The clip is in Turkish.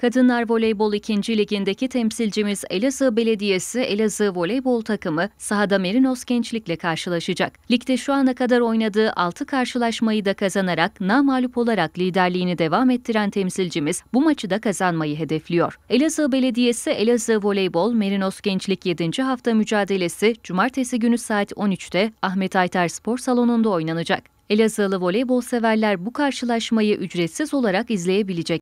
Kadınlar Voleybol 2. Ligindeki temsilcimiz Elazığ Belediyesi Elazığ Voleybol takımı sahada Merinos Gençlik'le karşılaşacak. Ligde şu ana kadar oynadığı 6 karşılaşmayı da kazanarak namalup olarak liderliğini devam ettiren temsilcimiz bu maçı da kazanmayı hedefliyor. Elazığ Belediyesi Elazığ Voleybol Merinos Gençlik 7. hafta mücadelesi cumartesi günü saat 13'te Ahmet Aytar Spor Salonu'nda oynanacak. Elazığlı voleybol severler bu karşılaşmayı ücretsiz olarak izleyebilecek.